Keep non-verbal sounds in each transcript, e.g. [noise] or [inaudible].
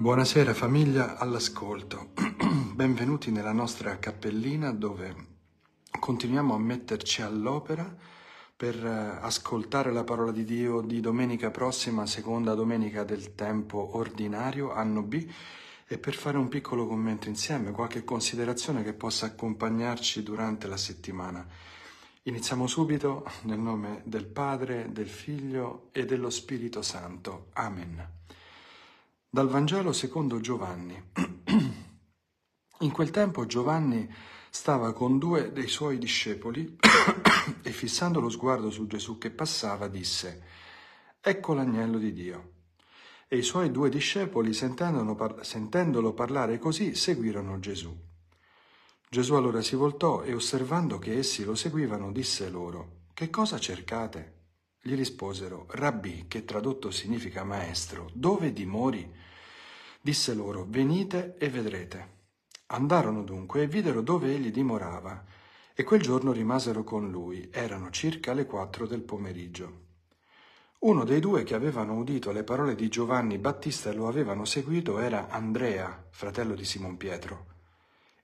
Buonasera famiglia all'ascolto, [clears throat] benvenuti nella nostra cappellina dove continuiamo a metterci all'opera per eh, ascoltare la parola di Dio di domenica prossima, seconda domenica del tempo ordinario, anno B, e per fare un piccolo commento insieme, qualche considerazione che possa accompagnarci durante la settimana. Iniziamo subito nel nome del Padre, del Figlio e dello Spirito Santo. Amen. Dal Vangelo secondo Giovanni. [clears throat] In quel tempo Giovanni stava con due dei suoi discepoli [clears throat] e fissando lo sguardo su Gesù che passava disse, Ecco l'agnello di Dio. E i suoi due discepoli, par sentendolo parlare così, seguirono Gesù. Gesù allora si voltò e osservando che essi lo seguivano, disse loro, Che cosa cercate? Gli risposero, Rabbi, che tradotto significa maestro, dove dimori? Disse loro, venite e vedrete. Andarono dunque e videro dove egli dimorava, e quel giorno rimasero con lui, erano circa le quattro del pomeriggio. Uno dei due che avevano udito le parole di Giovanni Battista e lo avevano seguito era Andrea, fratello di Simon Pietro.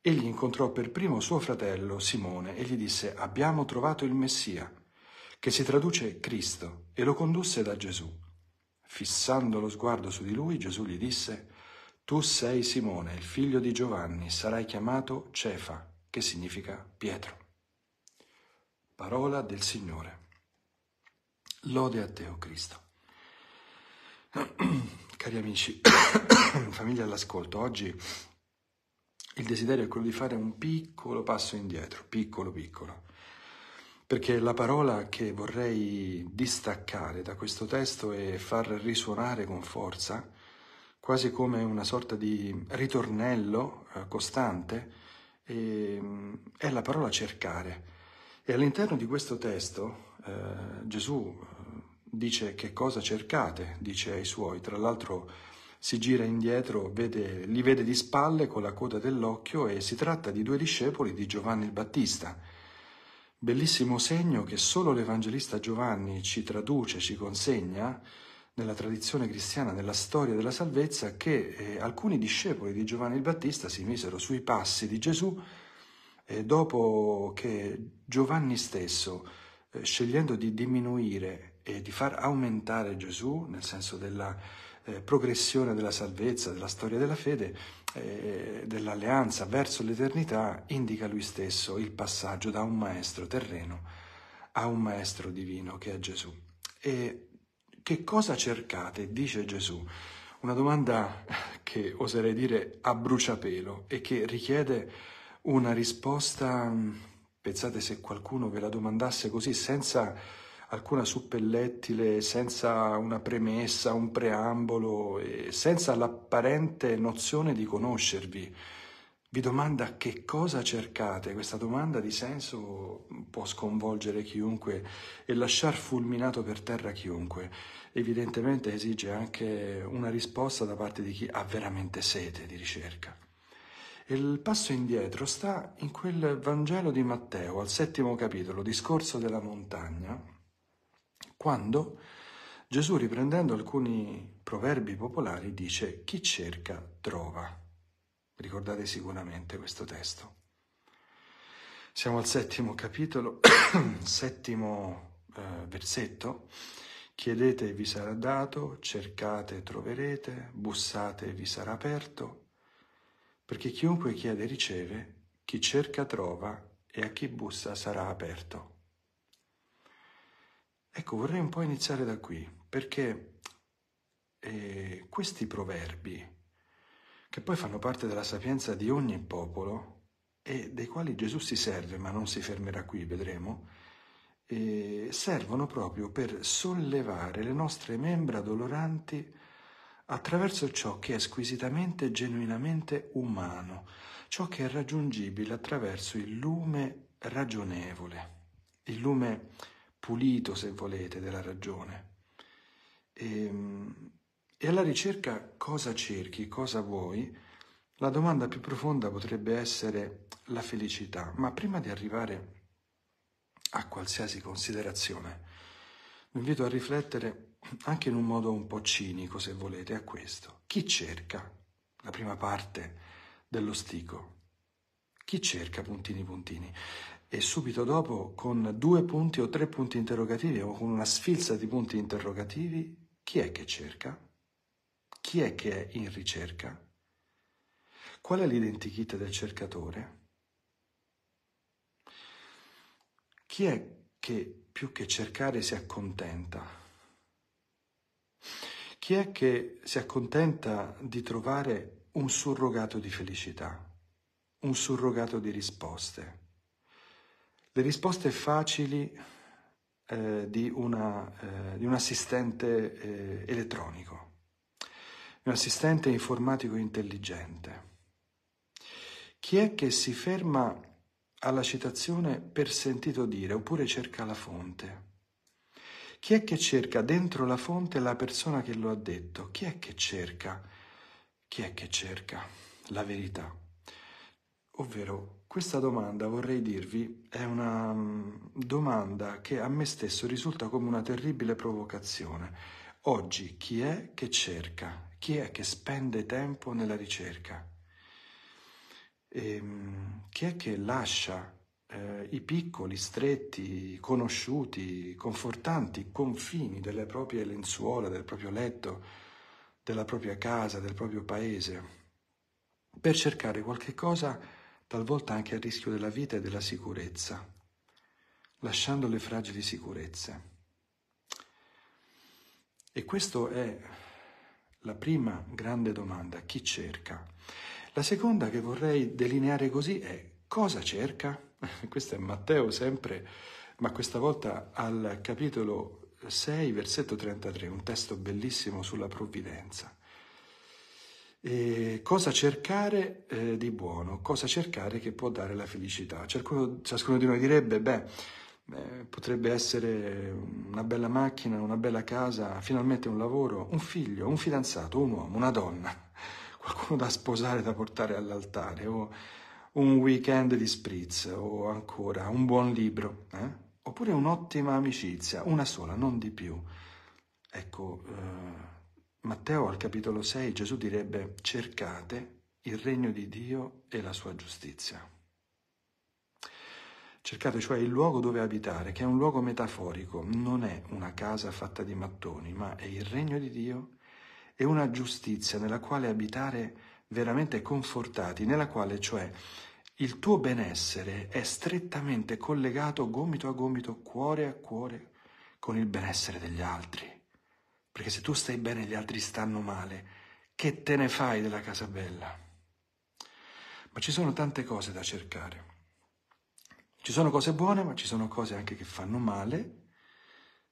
Egli incontrò per primo suo fratello Simone e gli disse Abbiamo trovato il Messia, che si traduce Cristo, e lo condusse da Gesù. Fissando lo sguardo su di lui, Gesù gli disse, Tu sei Simone, il figlio di Giovanni, sarai chiamato Cefa, che significa Pietro. Parola del Signore. Lode a te, o oh Cristo. [clears throat] Cari amici, [clears throat] famiglia all'ascolto, oggi il desiderio è quello di fare un piccolo passo indietro, piccolo piccolo, perché la parola che vorrei distaccare da questo testo e far risuonare con forza, quasi come una sorta di ritornello eh, costante, mm, è la parola cercare. E all'interno di questo testo eh, Gesù eh, dice che cosa cercate, dice ai suoi, tra l'altro si gira indietro, vede, li vede di spalle con la coda dell'occhio e si tratta di due discepoli di Giovanni il Battista bellissimo segno che solo l'Evangelista Giovanni ci traduce, ci consegna nella tradizione cristiana, nella storia della salvezza, che eh, alcuni discepoli di Giovanni il Battista si misero sui passi di Gesù eh, dopo che Giovanni stesso, eh, scegliendo di diminuire e di far aumentare Gesù, nel senso della eh, progressione della salvezza, della storia della fede, eh, dell'alleanza verso l'eternità indica lui stesso il passaggio da un maestro terreno a un maestro divino che è Gesù. E che cosa cercate? dice Gesù. Una domanda che oserei dire a bruciapelo e che richiede una risposta, mm, pensate se qualcuno ve la domandasse così senza alcuna suppellettile, senza una premessa, un preambolo e senza l'apparente nozione di conoscervi. Vi domanda che cosa cercate, questa domanda di senso può sconvolgere chiunque e lasciar fulminato per terra chiunque. Evidentemente esige anche una risposta da parte di chi ha veramente sete di ricerca. il passo indietro sta in quel Vangelo di Matteo, al settimo capitolo, discorso della montagna, quando Gesù, riprendendo alcuni proverbi popolari, dice chi cerca trova. Ricordate sicuramente questo testo. Siamo al settimo capitolo, [clears throat] settimo eh, versetto. Chiedete e vi sarà dato, cercate e troverete, bussate e vi sarà aperto, perché chiunque chiede riceve, chi cerca trova e a chi bussa sarà aperto. Ecco, vorrei un po' iniziare da qui, perché eh, questi proverbi, che poi fanno parte della sapienza di ogni popolo e dei quali Gesù si serve, ma non si fermerà qui, vedremo, eh, servono proprio per sollevare le nostre membra doloranti attraverso ciò che è squisitamente e genuinamente umano, ciò che è raggiungibile attraverso il lume ragionevole, il lume pulito, se volete, della ragione. E, ehm, e alla ricerca cosa cerchi, cosa vuoi, la domanda più profonda potrebbe essere la felicità, ma prima di arrivare a qualsiasi considerazione, vi invito a riflettere anche in un modo un po' cinico, se volete, a questo. Chi cerca la prima parte dello stico? Chi cerca puntini puntini? e subito dopo con due punti o tre punti interrogativi o con una sfilza di punti interrogativi chi è che cerca? Chi è che è in ricerca? Qual è l'identikit del cercatore? Chi è che più che cercare si accontenta? Chi è che si accontenta di trovare un surrogato di felicità, un surrogato di risposte? Le risposte facili eh, di, una, eh, di, un assistente eh, elettronico, di un assistente informatico intelligente. Chi è che si ferma alla citazione per sentito dire oppure cerca la fonte? Chi è che cerca dentro la fonte la persona che lo ha detto? Chi è che cerca? Chi è che cerca la verità? Ovvero questa domanda, vorrei dirvi, è una mm, domanda che a me stesso risulta come una terribile provocazione. Oggi chi è che cerca? Chi è che spende tempo nella ricerca? E, ehm, chi è che lascia eh, i piccoli, stretti, conosciuti, confortanti confini delle proprie lenzuola, del proprio letto, della propria casa, del proprio paese, per cercare qualche cosa talvolta anche a rischio della vita e della sicurezza, lasciando le fragili sicurezze. E questa è la prima grande domanda, chi cerca? La seconda che vorrei delineare così è cosa cerca? [laughs] Questo è Matteo sempre, ma questa volta al capitolo 6, versetto 33, un testo bellissimo sulla provvidenza. E cosa cercare eh, di buono, cosa cercare che può dare la felicità. Ciascuno, ciascuno di noi direbbe, beh, eh, potrebbe essere una bella macchina, una bella casa, finalmente un lavoro, un figlio, un fidanzato, un uomo, una donna, [laughs] qualcuno da sposare, da portare all'altare, o un weekend di spritz, o ancora un buon libro, eh? oppure un'ottima amicizia, una sola, non di più. Ecco... Eh, Matteo al capitolo 6 Gesù direbbe cercate il regno di Dio e la sua giustizia. Cercate cioè il luogo dove abitare, che è un luogo metaforico, non è una casa fatta di mattoni, ma è il regno di Dio e una giustizia nella quale abitare veramente confortati, nella quale cioè il tuo benessere è strettamente collegato gomito a gomito, cuore a cuore, con il benessere degli altri. Perché se tu stai bene e gli altri stanno male, che te ne fai della casa bella? Ma ci sono tante cose da cercare. Ci sono cose buone, ma ci sono cose anche che fanno male.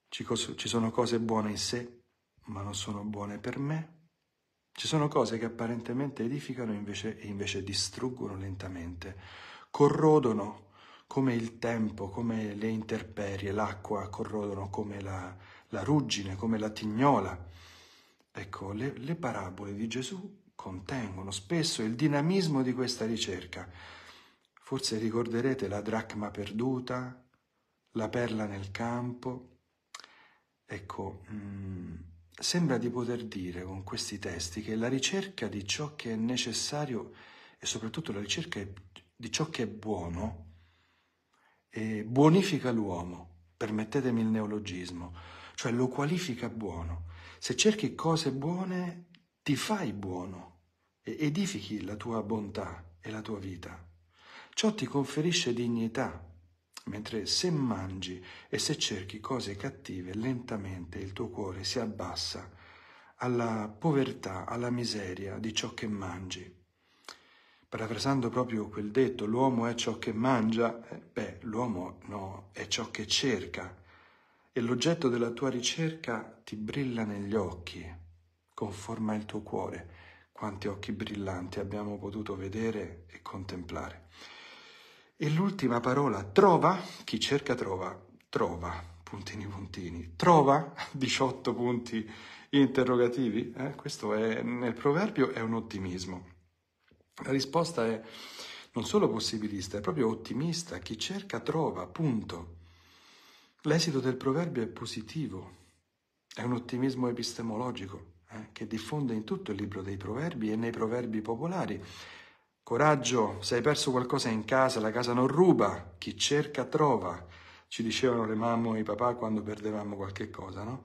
Ci, ci sono cose buone in sé, ma non sono buone per me. Ci sono cose che apparentemente edificano invece, e invece distruggono lentamente, corrodono come il tempo, come le interperie, l'acqua corrodono come la, la ruggine, come la tignola. Ecco, le, le parabole di Gesù contengono spesso il dinamismo di questa ricerca. Forse ricorderete la dracma perduta, la perla nel campo. Ecco, mh, mm, sembra di poter dire con questi testi che la ricerca di ciò che è necessario e soprattutto la ricerca di ciò che è buono eh, buonifica l'uomo, permettetemi il neologismo, cioè lo qualifica buono. Se cerchi cose buone, ti fai buono e edifichi la tua bontà e la tua vita. Ciò ti conferisce dignità, mentre se mangi e se cerchi cose cattive, lentamente il tuo cuore si abbassa alla povertà, alla miseria di ciò che mangi. Parafrasando proprio quel detto, l'uomo è ciò che mangia, eh, beh, l'uomo no, è ciò che cerca e l'oggetto della tua ricerca ti brilla negli occhi, conforma il tuo cuore. Quanti occhi brillanti abbiamo potuto vedere e contemplare. E l'ultima parola, trova, chi cerca trova, trova, puntini puntini, trova 18 [laughs] punti interrogativi, eh? questo è, nel proverbio è un ottimismo. La risposta è non solo possibilista, è proprio ottimista, chi cerca trova, punto. L'esito del proverbio è positivo, è un ottimismo epistemologico eh, che diffonde in tutto il libro dei proverbi e nei proverbi popolari. Coraggio, se hai perso qualcosa in casa, la casa non ruba, chi cerca trova, ci dicevano le mamme e i papà quando perdevamo qualche cosa, no?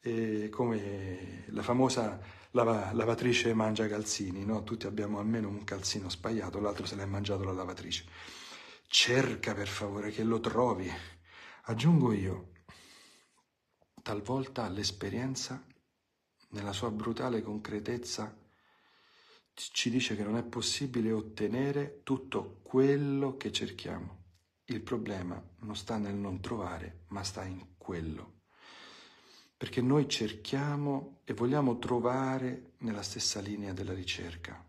E come la famosa lava, lavatrice mangia calzini, no? tutti abbiamo almeno un calzino spagliato, l'altro se l'è mangiato la lavatrice. Cerca per favore che lo trovi, Aggiungo io, talvolta l'esperienza, nella sua brutale concretezza, ci dice che non è possibile ottenere tutto quello che cerchiamo. Il problema non sta nel non trovare, ma sta in quello. Perché noi cerchiamo e vogliamo trovare nella stessa linea della ricerca,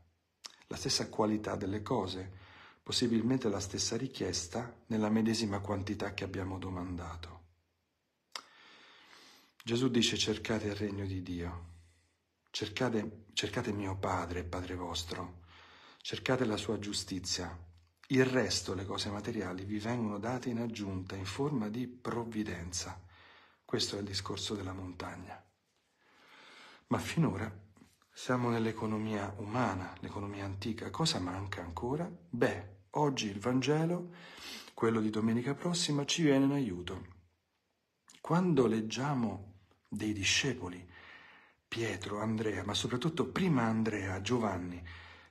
la stessa qualità delle cose, possibilmente la stessa richiesta nella medesima quantità che abbiamo domandato. Gesù dice cercate il regno di Dio, cercate, cercate mio Padre, Padre vostro, cercate la sua giustizia, il resto, le cose materiali, vi vengono date in aggiunta in forma di provvidenza. Questo è il discorso della montagna. Ma finora siamo nell'economia umana, l'economia antica. Cosa manca ancora? Beh, oggi il Vangelo, quello di domenica prossima, ci viene in aiuto. Quando leggiamo dei discepoli, Pietro, Andrea, ma soprattutto prima Andrea, Giovanni,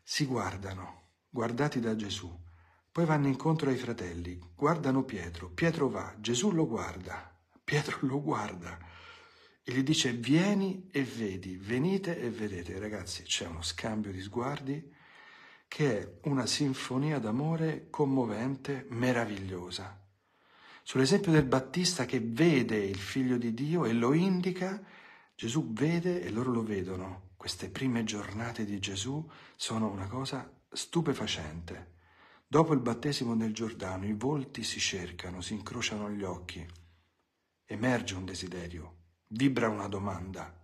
si guardano, guardati da Gesù, poi vanno incontro ai fratelli, guardano Pietro, Pietro va, Gesù lo guarda, Pietro lo guarda e gli dice vieni e vedi, venite e vedete. Ragazzi, c'è uno scambio di sguardi che è una sinfonia d'amore commovente, meravigliosa. Sull'esempio del Battista che vede il figlio di Dio e lo indica, Gesù vede e loro lo vedono. Queste prime giornate di Gesù sono una cosa stupefacente. Dopo il battesimo nel Giordano i volti si cercano, si incrociano gli occhi, emerge un desiderio, vibra una domanda.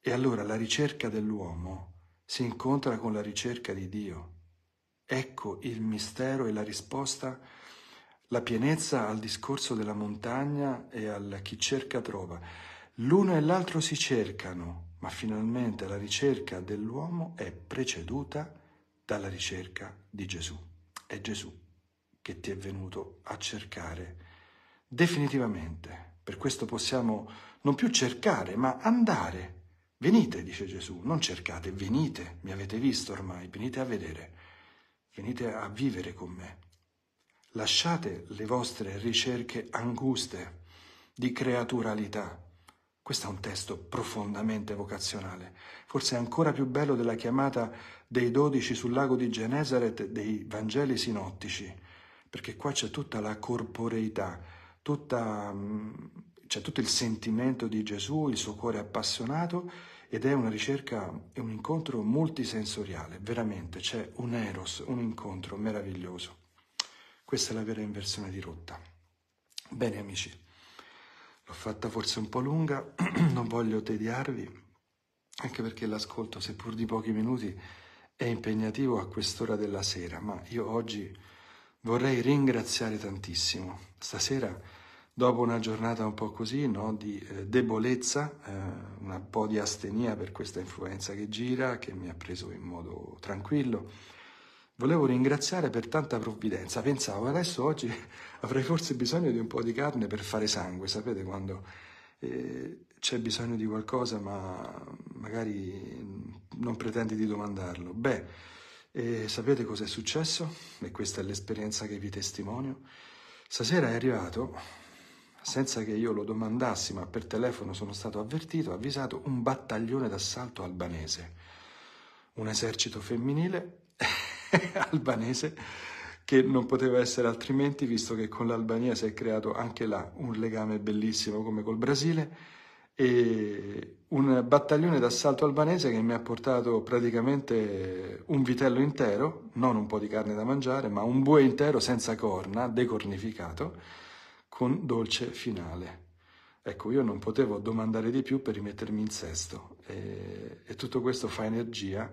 E allora la ricerca dell'uomo si incontra con la ricerca di Dio. Ecco il mistero e la risposta, la pienezza al discorso della montagna e al chi cerca trova. L'uno e l'altro si cercano, ma finalmente la ricerca dell'uomo è preceduta dalla ricerca di Gesù. È Gesù che ti è venuto a cercare definitivamente. Per questo possiamo non più cercare, ma andare. Venite, dice Gesù, non cercate, venite, mi avete visto ormai, venite a vedere, venite a vivere con me. Lasciate le vostre ricerche anguste di creaturalità. Questo è un testo profondamente vocazionale, forse ancora più bello della chiamata dei dodici sul lago di Genesaret dei Vangeli sinottici, perché qua c'è tutta la corporeità, tutta, mm, c'è cioè tutto il sentimento di Gesù, il suo cuore appassionato ed è una ricerca, è un incontro multisensoriale, veramente, c'è un eros, un incontro meraviglioso. Questa è la vera inversione di rotta. Bene amici, l'ho fatta forse un po' lunga, [clears throat] non voglio tediarvi, anche perché l'ascolto, seppur di pochi minuti, è impegnativo a quest'ora della sera, ma io oggi vorrei ringraziare tantissimo. Stasera, dopo una giornata un po' così, no, di eh, debolezza, eh, un po' di astenia per questa influenza che gira, che mi ha preso in modo tranquillo, volevo ringraziare per tanta provvidenza. Pensavo, adesso oggi [laughs] avrei forse bisogno di un po' di carne per fare sangue, sapete quando... Eh, c'è bisogno di qualcosa ma magari mm, non pretendi di domandarlo. Beh, e sapete cosa è successo? E questa è l'esperienza che vi testimonio. Stasera è arrivato, senza che io lo domandassi, ma per telefono sono stato avvertito, avvisato, un battaglione d'assalto albanese, un esercito femminile [laughs] albanese che non poteva essere altrimenti, visto che con l'Albania si è creato anche là un legame bellissimo come col Brasile e un battaglione d'assalto albanese che mi ha portato praticamente un vitello intero, non un po' di carne da mangiare, ma un bue intero senza corna, decornificato, con dolce finale. Ecco, io non potevo domandare di più per rimettermi in sesto e, e tutto questo fa energia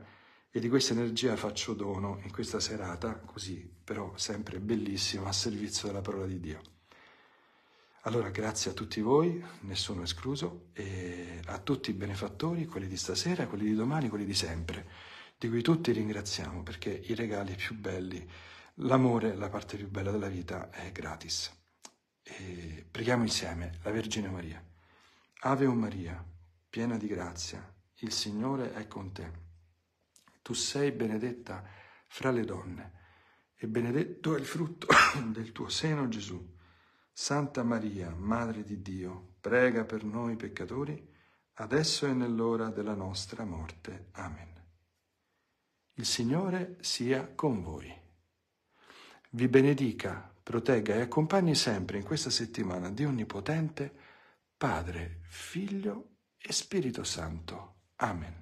e di questa energia faccio dono in questa serata, così però sempre bellissima, a servizio della parola di Dio. Allora grazie a tutti voi, nessuno escluso, e a tutti i benefattori, quelli di stasera, quelli di domani, quelli di sempre, di cui tutti ringraziamo perché i regali più belli, l'amore, la parte più bella della vita è gratis. E preghiamo insieme la Vergine Maria. Ave o Maria, piena di grazia, il Signore è con te. Tu sei benedetta fra le donne e benedetto è il frutto [coughs] del tuo seno Gesù. Santa Maria, Madre di Dio, prega per noi peccatori, adesso e nell'ora della nostra morte. Amen. Il Signore sia con voi. Vi benedica, protegga e accompagni sempre in questa settimana di Onnipotente, Padre, Figlio e Spirito Santo. Amen.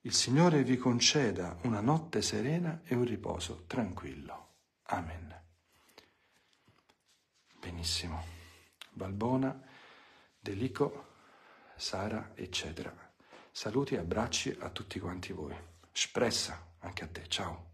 Il Signore vi conceda una notte serena e un riposo tranquillo. Amen. Benissimo. Balbona, Delico, Sara, eccetera. Saluti e abbracci a tutti quanti voi. Spressa anche a te. Ciao.